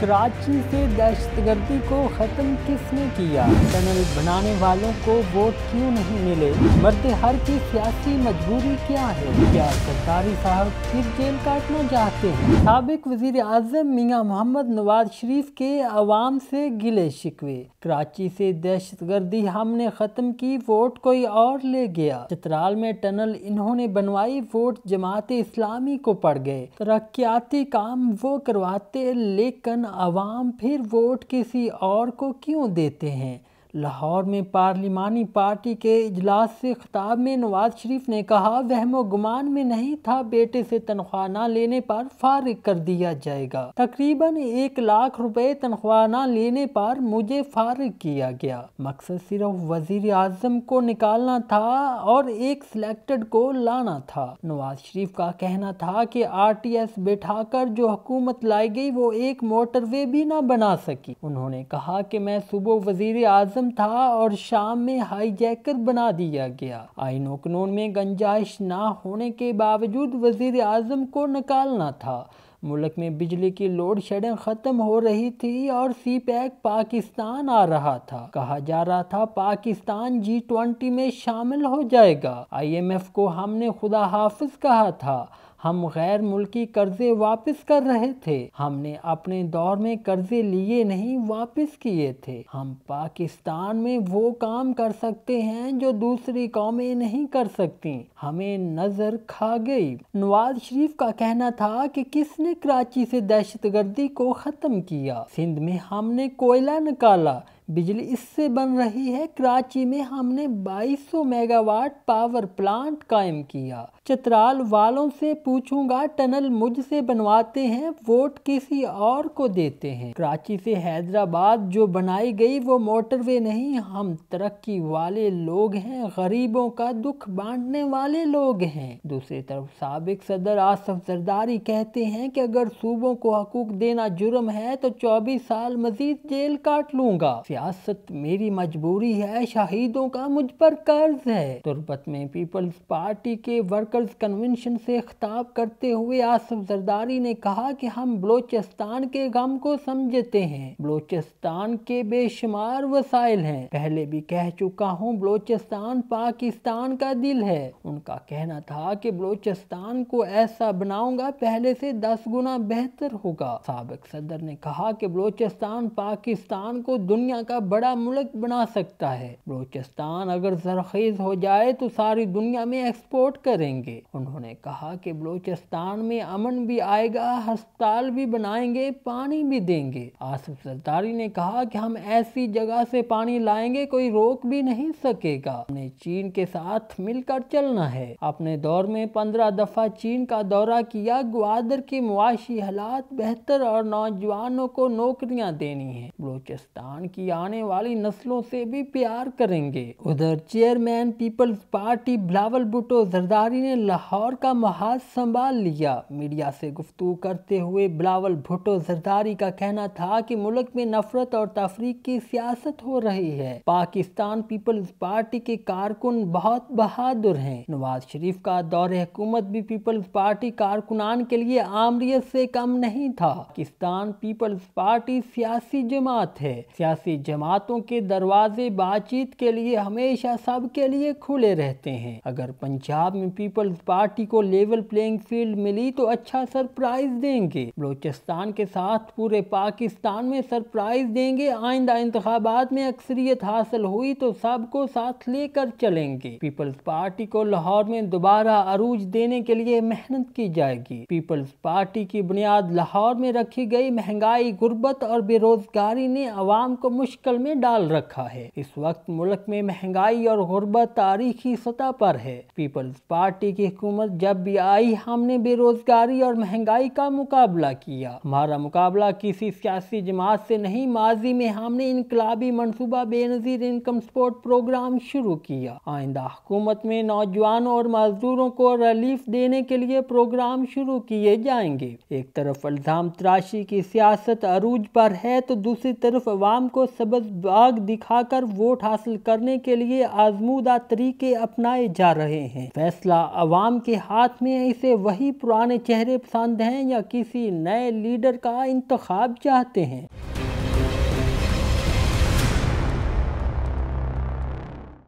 कराची से दहशतगर्दी को ख़त्म किसने किया टनल बनाने वालों को वोट क्यों नहीं मिले मर्द हर की सियासी मजबूरी क्या है क्या सरकारी साहब फिर जेल काटना चाहते हैं सबक वजीर आजम मियाँ मोहम्मद नवाज शरीफ के अवाम से गिले शिकवे कराची से दहशतगर्दी हमने ख़त्म की वोट कोई और ले गया चतराल में टनल इन्होंने बनवाई वोट जमात इस्लामी को पड़ गए तरक्याती काम वो करवाते लेकिन आवाम फिर वोट किसी और को क्यों देते हैं लाहौर में पार्लिमानी पार्टी के इजलास से खिताब में नवाज शरीफ ने कहा वहम गुमान में नहीं था बेटे से तनख्वाह ना लेने पर फारिग कर दिया जाएगा तकरीबन एक लाख रुपए तनख्वाह ना लेने पर मुझे फारिग किया गया मकसद सिर्फ वजीर आजम को निकालना था और एक सिलेक्टेड को लाना था नवाज शरीफ का कहना था कि आर टी एस बैठा कर जो हुकूमत लाई गई वो एक मोटरवे भी ना बना सकी उन्होंने कहा कि मैं सुबह वजीर आजम था और शाम में हाईजैकर बना दिया गया आइनो कानून में गंजाइश ना होने के बावजूद वजीर आजम को निकालना था मुल्क में बिजली की लोड शेडिंग ख़त्म हो रही थी और सी पैक पाकिस्तान आ रहा था कहा जा रहा था पाकिस्तान जी ट्वेंटी में शामिल हो जाएगा आईएमएफ को हमने खुदा हाफिज कहा था हम गैर मुल्की कर्जे वापस कर रहे थे हमने अपने दौर में कर्जे लिए नहीं वापस किए थे हम पाकिस्तान में वो काम कर सकते हैं जो दूसरी कौमें नहीं कर सकती हमें नजर खा गई नवाज शरीफ का कहना था कि किसने कराची से दहशत गर्दी को ख़त्म किया सिंध में हमने कोयला निकाला बिजली इससे बन रही है कराची में हमने 2200 मेगावाट पावर प्लांट कायम किया चतराल वालों से पूछूंगा टनल मुझसे बनवाते हैं वोट किसी और को देते हैं कराची से हैदराबाद जो बनाई गई वो मोटरवे नहीं हम तरक्की वाले लोग हैं गरीबों का दुख बांटने वाले लोग हैं दूसरी तरफ सबक सदर आसफ जरदारी कहते हैं कि अगर सूबों को हकूक देना जुर्म है तो चौबीस साल मजीद जेल काट लूंगा सियासत मेरी मजबूरी है शहीदों का मुझ पर कर्ज है तुरबत में पीपल्स पार्टी के वर्कर्स कन्वेंशन से खिताब करते हुए आसफ जरदारी ने कहा कि हम बलोचिस्तान के गम को समझते हैं बलोचिस्तान के बेशुमार वसाइल हैं पहले भी कह चुका हूँ बलोचिस्तान पाकिस्तान का दिल है उनका कहना था कि बलोचिस्तान को ऐसा बनाऊंगा पहले से दस गुना बेहतर होगा सबक सदर ने कहा कि बलोचिस्तान पाकिस्तान को दुनिया का बड़ा मुल्क बना सकता है बलोचिस्तान अगर जरखेज हो जाए तो सारी दुनिया में एक्सपोर्ट करेंगे उन्होंने कहा कि बलोचिस्तान में अमन भी आएगा हस्पताल भी बनाएंगे पानी भी देंगे आसिफ सरदारी ने कहा कि हम ऐसी जगह से पानी लाएंगे कोई रोक भी नहीं सकेगा हमने चीन के साथ मिलकर चलना है अपने दौर में पंद्रह दफा चीन का दौरा किया ग्वादर के मुआशी हालात बेहतर और नौजवानों को नौकरियां देनी है बलोचिस्तान की आने वाली नस्लों से भी प्यार करेंगे उधर chairman Peoples Party Bilawal Bhutto Zardari ने लाहौर का महाज संभाल लिया मीडिया से गुफ्तु करते हुए बिलावल भुटो जरदारी का कहना था कि मुल्क में नफरत और तफरीक की सियासत हो रही है पाकिस्तान पीपल्स पार्टी के कारकुन बहुत बहादुर हैं नवाज शरीफ का दौर हुकूमत भी पीपल्स पार्टी कारकुनान के लिए आमरीत से कम नहीं था पाकिस्तान पीपल्स पार्टी सियासी जमात है सियासी जमातों के दरवाजे बातचीत के लिए हमेशा सबके लिए खुले रहते हैं अगर पंजाब में पीपल्स पार्टी को लेवल प्लेइंग फील्ड मिली तो अच्छा सरप्राइज देंगे बलोचिस्तान के साथ पूरे पाकिस्तान में सरप्राइज देंगे आइंदा इंतबात में अक्सरियत हासिल हुई तो सबको साथ लेकर चलेंगे पीपल्स पार्टी को लाहौर में दोबारा अरूज देने के लिए मेहनत की जाएगी पीपल्स पार्टी की बुनियाद लाहौर में रखी गई महंगाई गुर्बत और बेरोजगारी ने आवाम को मुश्किल मुश्किल में डाल रखा है इस वक्त मुल्क में महंगाई और गुर्बत तारीखी सतह पर है पीपल्स पार्टी की हुकूमत जब भी आई हमने बेरोजगारी और महंगाई का मुकाबला किया हमारा मुकाबला किसी सियासी जमात से नहीं माजी में हमने इनकलाबी मनसूबा बेनजीर इनकम सपोर्ट प्रोग्राम शुरू किया आइंदा हुकूमत में नौजवानों और मजदूरों को रिलीफ देने के लिए प्रोग्राम शुरू किए जाएंगे एक तरफ अल्जाम तराशी की सियासत अरूज पर है तो दूसरी तरफ अवाम को सबज बाग दिखाकर वोट हासिल करने के लिए आजमूदा तरीके अपनाए जा रहे हैं फैसला अवाम के हाथ में इसे वही पुराने चेहरे पसंद हैं या किसी नए लीडर का इंतखब चाहते हैं